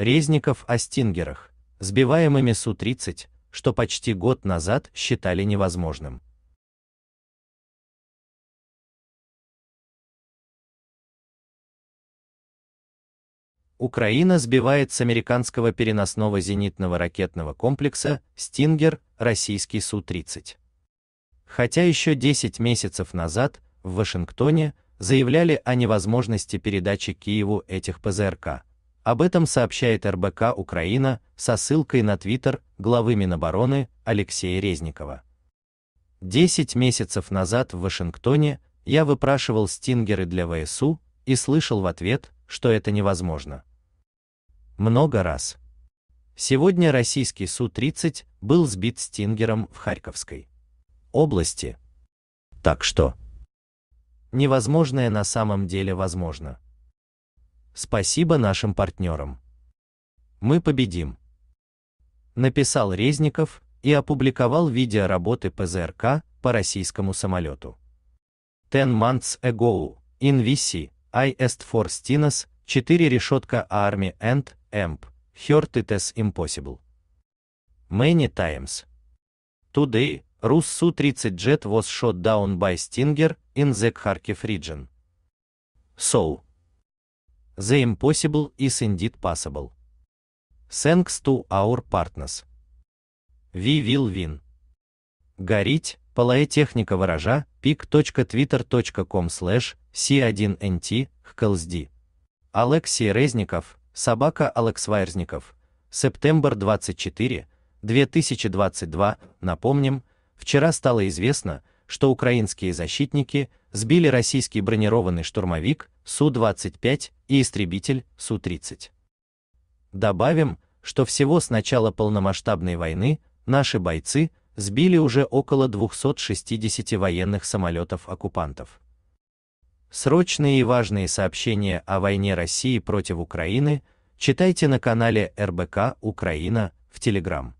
Резников о стингерах, сбиваемыми Су-30, что почти год назад считали невозможным. Украина сбивает с американского переносного зенитного ракетного комплекса «Стингер» российский Су-30. Хотя еще 10 месяцев назад в Вашингтоне заявляли о невозможности передачи Киеву этих ПЗРК, об этом сообщает РБК Украина со ссылкой на твиттер главы Минобороны Алексея Резникова. Десять месяцев назад в Вашингтоне я выпрашивал стингеры для ВСУ и слышал в ответ, что это невозможно. Много раз. Сегодня российский Су-30 был сбит стингером в Харьковской области. Так что невозможное на самом деле возможно. Спасибо нашим партнерам. Мы победим. Написал Резников и опубликовал видео работы ПЗРК по российскому самолету. Ten months ago, in VC, I asked for Stinas, 4 решетка Army and Amp, Hurt it as impossible. Many times. Today, Rus Su-30 jet was shot down by Stinger in the Kharkiv region. So, The Impossible is indeed possible. Thanks to our partners. We will win. Горить, полая техника выража, pic.twitter.com slash c1nt, hklsd. Алексей Резников, собака Алекс Вайрзников, септембр 24, 2022, напомним, вчера стало известно, что украинские защитники сбили российский бронированный штурмовик Су-25 и истребитель Су-30. Добавим, что всего с начала полномасштабной войны наши бойцы сбили уже около 260 военных самолетов оккупантов. Срочные и важные сообщения о войне России против Украины читайте на канале РБК Украина в Телеграм.